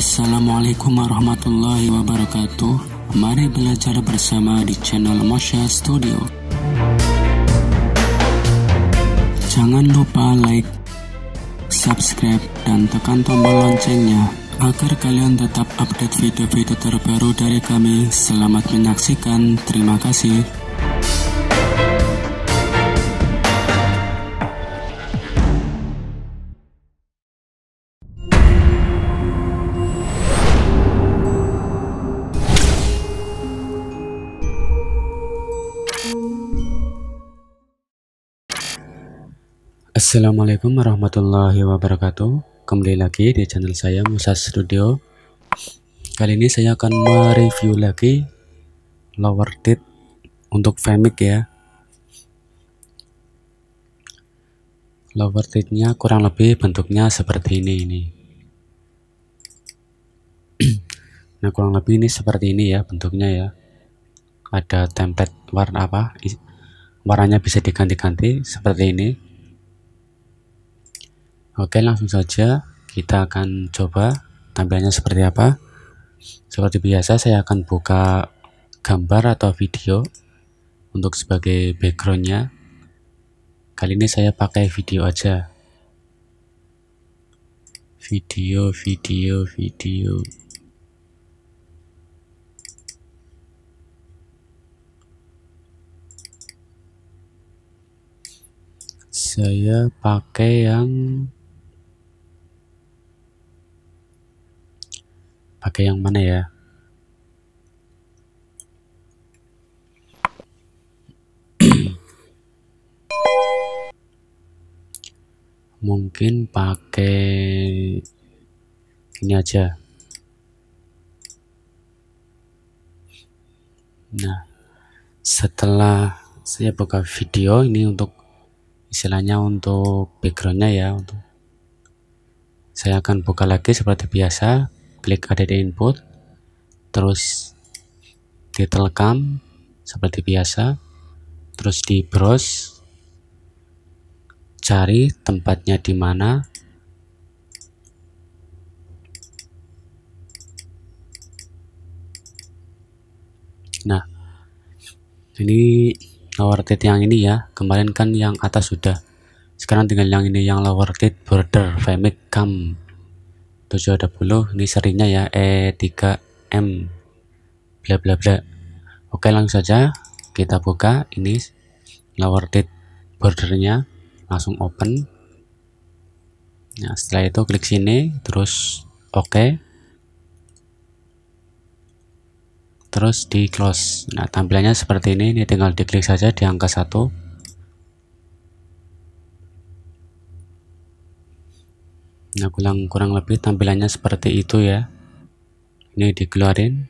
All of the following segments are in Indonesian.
Assalamualaikum warahmatullahi wabarakatuh. Mari belajar bersama di channel Mosha Studio. Jangan lupa like, subscribe, dan tekan tombol loncengnya agar kalian tetap update video-video terbaru dari kami. Selamat menyaksikan. Terima kasih. Assalamualaikum warahmatullahi wabarakatuh Kembali lagi di channel saya Musa Studio Kali ini saya akan mereview lagi Lower teeth Untuk Femic ya Lower teethnya kurang lebih bentuknya seperti ini ini. Nah kurang lebih ini seperti ini ya bentuknya ya Ada template warna apa Warnanya bisa diganti-ganti seperti ini Oke, langsung saja kita akan coba tampilannya seperti apa. Seperti biasa, saya akan buka gambar atau video untuk sebagai backgroundnya. Kali ini saya pakai video aja. Video, video, video. Saya pakai yang pakai yang mana ya mungkin pakai ini aja nah setelah saya buka video ini untuk istilahnya untuk backgroundnya ya untuk saya akan buka lagi seperti biasa klik add input terus Cam seperti biasa terus di browse cari tempatnya di mana nah ini lower tit yang ini ya kemarin kan yang atas sudah sekarang tinggal yang ini yang lower tit border family cam 720 ini serinya ya E3M bla bla bla oke langsung saja kita buka ini lower date bordernya langsung open nah setelah itu klik sini terus oke terus di close nah tampilannya seperti ini ini tinggal diklik saja di angka 1 nah kurang kurang lebih tampilannya seperti itu ya ini dikeluarin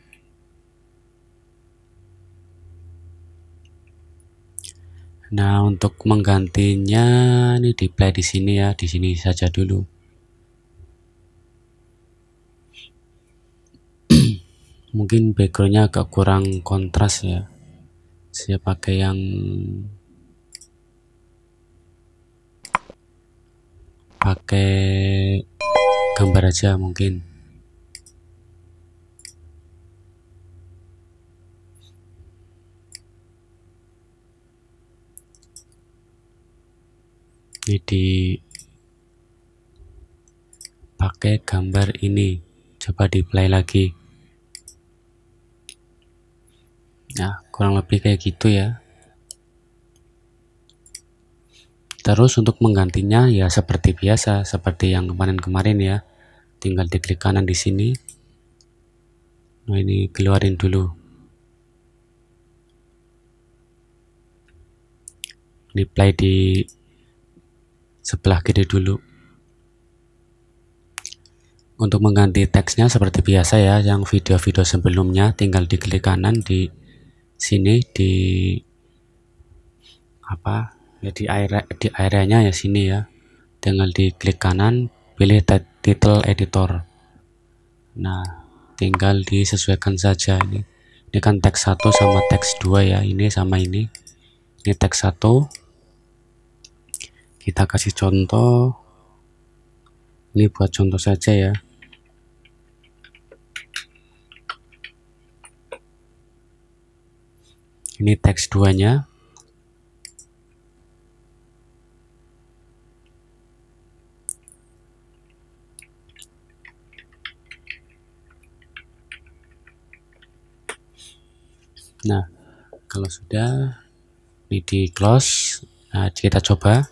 nah untuk menggantinya ini di play di sini ya di sini saja dulu mungkin backgroundnya agak kurang kontras ya saya pakai yang pakai gambar aja mungkin ini di pakai gambar ini coba di play lagi nah kurang lebih kayak gitu ya Terus untuk menggantinya ya seperti biasa, seperti yang kemarin-kemarin ya. Tinggal diklik kanan di sini. Nah, ini keluarin dulu. Di play di sebelah kiri dulu. Untuk mengganti teksnya seperti biasa ya, yang video-video sebelumnya tinggal diklik kanan di sini di apa ya di area di areanya ya sini ya tinggal di klik kanan pilih title editor nah tinggal disesuaikan saja ini ini kan teks 1 sama teks 2 ya ini sama ini ini teks 1 kita kasih contoh ini buat contoh saja ya ini teks 2 nya nah kalau sudah ini di close nah, kita coba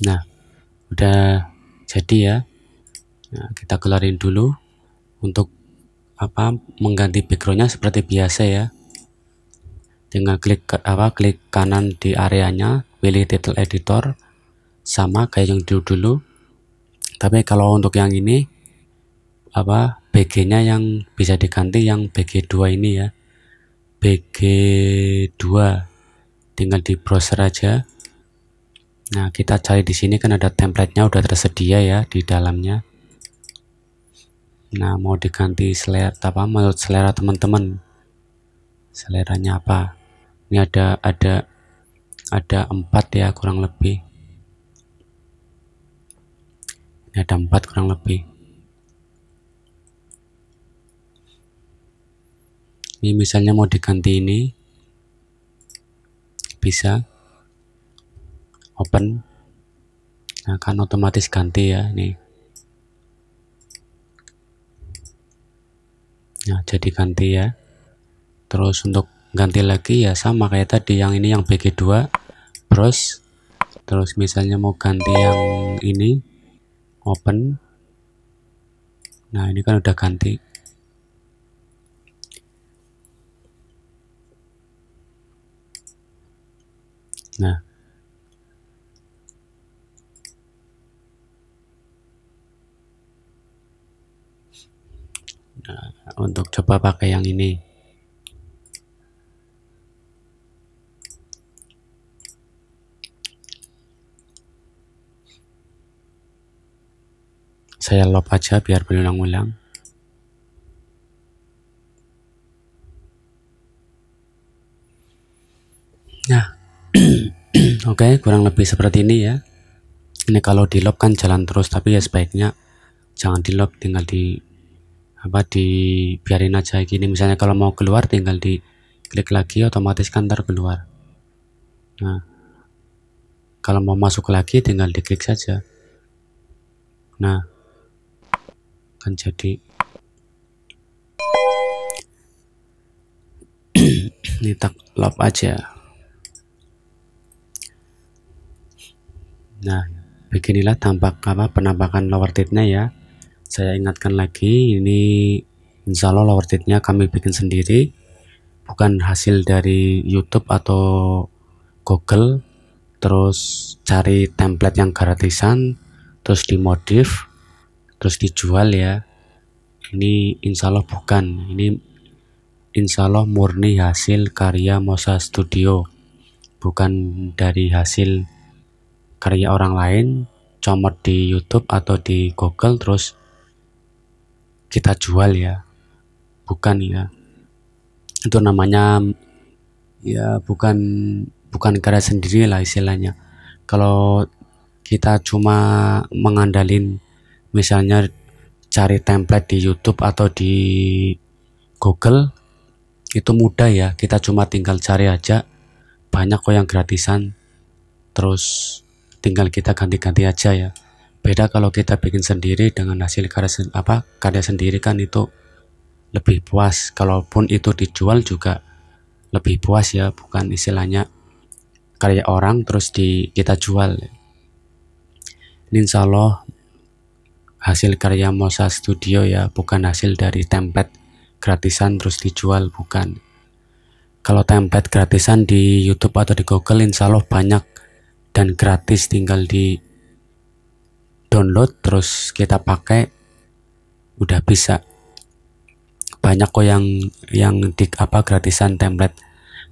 nah udah jadi ya nah, kita keluarin dulu untuk apa mengganti backgroundnya seperti biasa ya tinggal klik apa klik kanan di areanya pilih title editor sama kayak yang dulu dulu tapi kalau untuk yang ini apa BG-nya yang bisa diganti yang BG2 ini ya. BG2 tinggal di browser aja. Nah, kita cari di sini kan ada template-nya udah tersedia ya di dalamnya. Nah, mau diganti selera apa menurut selera teman-teman. Seleranya apa? Ini ada ada ada empat ya kurang lebih. Ini ada empat kurang lebih. ini misalnya mau diganti ini bisa open akan nah, kan otomatis ganti ya ini nah jadi ganti ya terus untuk ganti lagi ya sama kayak tadi yang ini yang BG2 terus terus misalnya mau ganti yang ini open nah ini kan udah ganti Nah, Nah, untuk coba pakai yang ini saya lop aja biar berulang-ulang Oke, ya kurang lebih seperti ini ya. Ini kalau di lock kan jalan terus, tapi ya sebaiknya jangan di lock, tinggal di apa di biarin aja gini. Misalnya kalau mau keluar tinggal di klik lagi otomatis kan ntar keluar. Nah, kalau mau masuk lagi tinggal di klik saja. Nah, kan jadi ini tak lock aja nah beginilah tampak apa penampakan lower teeth-nya ya saya ingatkan lagi ini insya Allah lower teeth-nya kami bikin sendiri bukan hasil dari YouTube atau Google terus cari template yang gratisan terus dimodif terus dijual ya ini insya Allah bukan ini insya Allah murni hasil karya Mosa Studio bukan dari hasil karya orang lain comot di YouTube atau di Google terus kita jual ya bukan ya itu namanya ya bukan bukan karya sendiri lah istilahnya kalau kita cuma mengandalin misalnya cari template di YouTube atau di Google itu mudah ya kita cuma tinggal cari aja banyak kok yang gratisan terus tinggal kita ganti-ganti aja ya beda kalau kita bikin sendiri dengan hasil karya sen apa karya sendiri kan itu lebih puas kalaupun itu dijual juga lebih puas ya bukan istilahnya karya orang terus di kita jual ini insya Allah hasil karya Mosa Studio ya bukan hasil dari template gratisan terus dijual bukan kalau template gratisan di YouTube atau di Google insya Allah banyak dan gratis tinggal di download terus kita pakai udah bisa banyak kok yang yang di apa gratisan template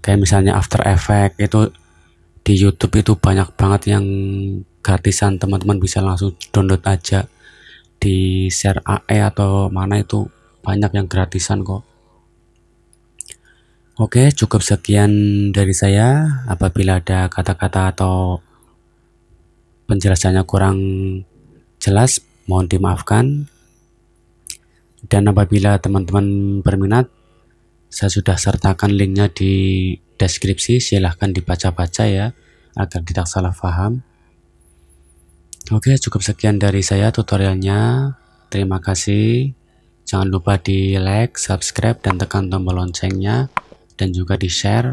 kayak misalnya After Effect itu di YouTube itu banyak banget yang gratisan teman-teman bisa langsung download aja di share AE atau mana itu banyak yang gratisan kok Oke cukup sekian dari saya apabila ada kata-kata atau penjelasannya kurang jelas mohon dimaafkan dan apabila teman-teman berminat saya sudah sertakan linknya di deskripsi silahkan dibaca-baca ya agar tidak salah paham oke cukup sekian dari saya tutorialnya terima kasih jangan lupa di like subscribe dan tekan tombol loncengnya dan juga di share